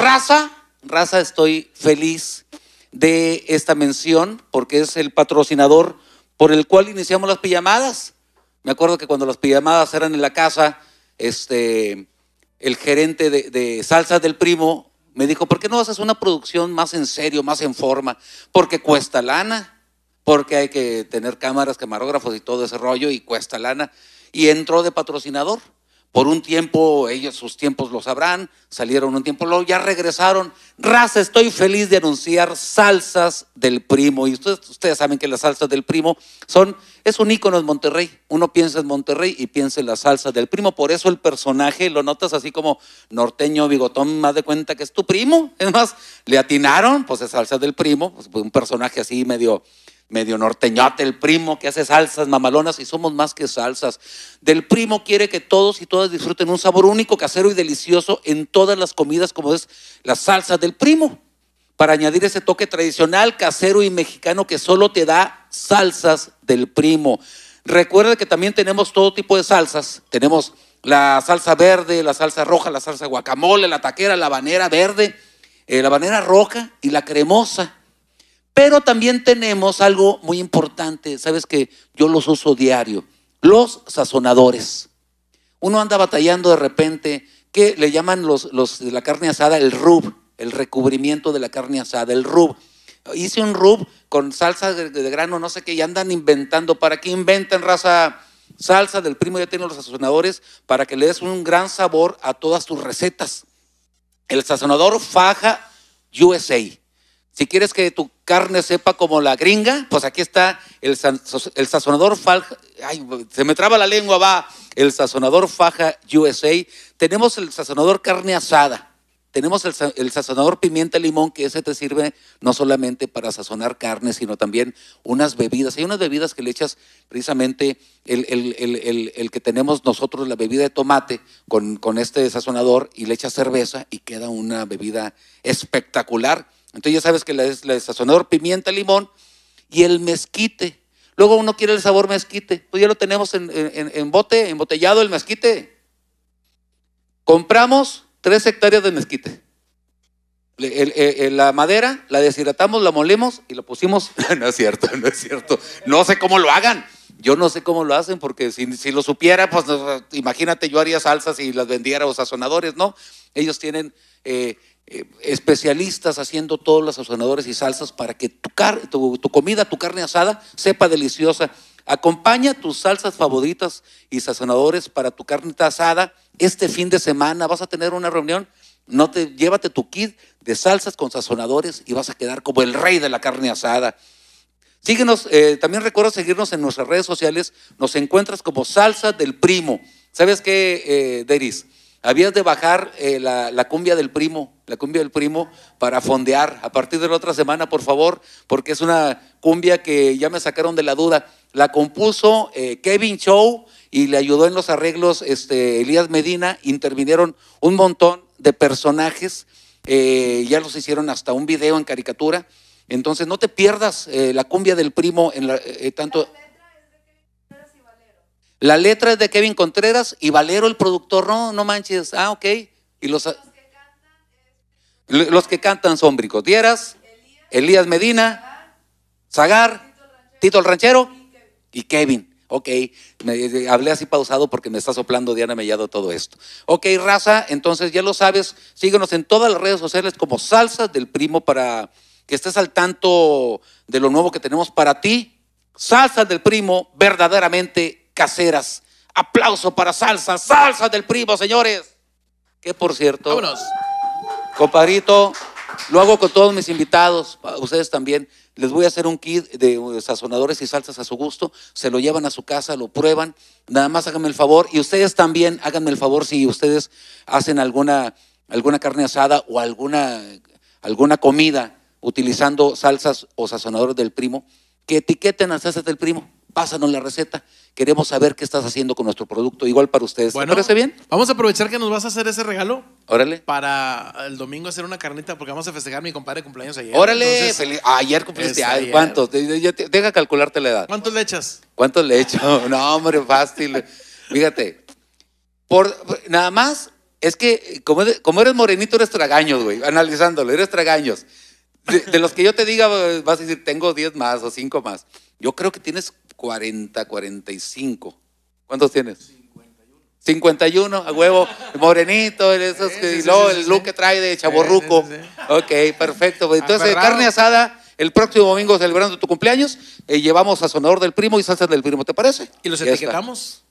Raza, raza, estoy feliz de esta mención porque es el patrocinador por el cual iniciamos las pijamadas. Me acuerdo que cuando las pijamadas eran en la casa, este, el gerente de, Salsa del Primo me dijo, ¿por qué no haces una producción más en serio, más en forma? Porque cuesta lana porque hay que tener cámaras, camarógrafos y todo ese rollo y cuesta lana. Y entró de patrocinador. Por un tiempo, ellos sus tiempos lo sabrán, salieron un tiempo, luego ya regresaron. Raza, estoy feliz de anunciar salsas del primo. Y ustedes, ustedes saben que las salsas del primo son, es un ícono en Monterrey. Uno piensa en Monterrey y piensa en las Salsas del primo. Por eso el personaje lo notas así como norteño, bigotón, más de cuenta que es tu primo. Es más, le atinaron, pues es salsa del primo, pues, un personaje así medio medio norteñote, el primo que hace salsas mamalonas y somos más que salsas. Del primo quiere que todos y todas disfruten un sabor único, casero y delicioso en todas las comidas como es la salsa del primo, para añadir ese toque tradicional, casero y mexicano que solo te da salsas del primo. Recuerda que también tenemos todo tipo de salsas. Tenemos la salsa verde, la salsa roja, la salsa guacamole, la taquera, la banera verde, eh, la banera roja y la cremosa. Pero también tenemos algo muy importante, sabes que yo los uso diario, los sazonadores. Uno anda batallando de repente, que le llaman los, de la carne asada el rub, el recubrimiento de la carne asada, el rub. Hice un rub con salsa de, grano, no sé qué, y andan inventando. ¿Para qué inventan raza? salsa del primo ya tienen los sazonadores para que le des un gran sabor a todas tus recetas. El sazonador Faja USA. Si quieres que tu carne sepa como la gringa, pues aquí está el, sazonador faja. Ay, se me traba la lengua, va. El sazonador faja USA. Tenemos el sazonador carne asada. Tenemos el, sazonador pimienta limón, que ese te sirve no solamente para sazonar carne, sino también unas bebidas. Hay unas bebidas que le echas precisamente el, que tenemos nosotros, la bebida de tomate, con, con este sazonador, y le echas cerveza y queda una bebida espectacular entonces ya sabes que el, el sazonador pimienta, limón y el mezquite. Luego uno quiere el sabor mezquite. Pues ya lo tenemos en, bote, embotellado el mezquite. Compramos tres hectáreas de mezquite. la madera, la deshidratamos, la molemos y la pusimos. no es cierto, no es cierto. No sé cómo lo hagan. Yo no sé cómo lo hacen, porque si, lo supiera, pues imagínate, yo haría salsas y las vendiera a los sazonadores, ¿no? Ellos tienen eh, eh, especialistas haciendo todos los sazonadores y salsas para que tu, tu, comida, tu carne asada, sepa deliciosa. Acompaña tus salsas favoritas y sazonadores para tu carne asada este fin de semana. Vas a tener una reunión. No te, llévate tu kit de salsas con sazonadores y vas a quedar como el rey de la carne asada. Síguenos, eh, también recuerda seguirnos en nuestras redes sociales. Nos encuentras como Salsa del Primo. ¿Sabes qué, eh, Deris? Habías de bajar eh, la, cumbia del primo, la cumbia del primo, para fondear a partir de la otra semana, por favor, porque es una cumbia que ya me sacaron de la duda. La compuso eh, Kevin Show y le ayudó en los arreglos este, Elías Medina. Intervinieron un montón de personajes, ya los hicieron hasta un video en caricatura. Entonces no te pierdas eh, la cumbia del primo en la, tanto... La letra es de Kevin Contreras y Valero el productor, no, no manches, ah, ok. Y los, los, que, cantan, son Bricotieras, Elías, Medina, Zagar, Tito el Ranchero y Kevin. Ok, eh, hablé así pausado porque me está soplando Diana Mellado todo esto. Ok, raza, entonces ya lo sabes, síguenos en todas las redes sociales como Salsas del Primo para que estés al tanto de lo nuevo que tenemos para ti. Salsas del primo verdaderamente caseras. Aplauso para salsas, salsas del primo, señores. Que por cierto, Vámonos. compadrito, lo hago con todos mis invitados, ustedes también. Les voy a hacer un kit de sazonadores y salsas a su gusto. Se lo llevan a su casa, lo prueban. Nada más háganme el favor. Y ustedes también háganme el favor si ustedes hacen alguna, alguna carne asada o alguna, alguna comida utilizando salsas o sazonadores del primo, que etiqueten las salsas del primo. Pásanos la receta. Queremos saber qué estás haciendo con nuestro producto. Igual para ustedes. Bueno, ¿Te parece bien? Vamos a aprovechar que nos vas a hacer ese regalo. Órale. Para el domingo hacer una carnita porque vamos a festejar mi compadre cumpleaños ayer. Órale. Ah, ayer cumpliste. ¿Cuántos? Deja calcularte la edad. ¿Cuántos le echas? ¿Cuántos le echo? No, hombre, fácil. Fíjate. Por, nada más es que como, como eres morenito, eres tragaños, güey. Analizándolo, eres tragaños de, los que yo te diga, eh, vas a decir, tengo 10 más o 5 más. Yo creo que tienes 40, 45. ¿Cuántos tienes? 51. 51, a huevo, morenito, el look que trae de chaborruco. Ok, perfecto. Pues, entonces, eh, carne asada. El próximo domingo celebrando tu cumpleaños, eh, llevamos a Sonador del Primo y Salsa del Primo, ¿te parece? Y los etiquetamos.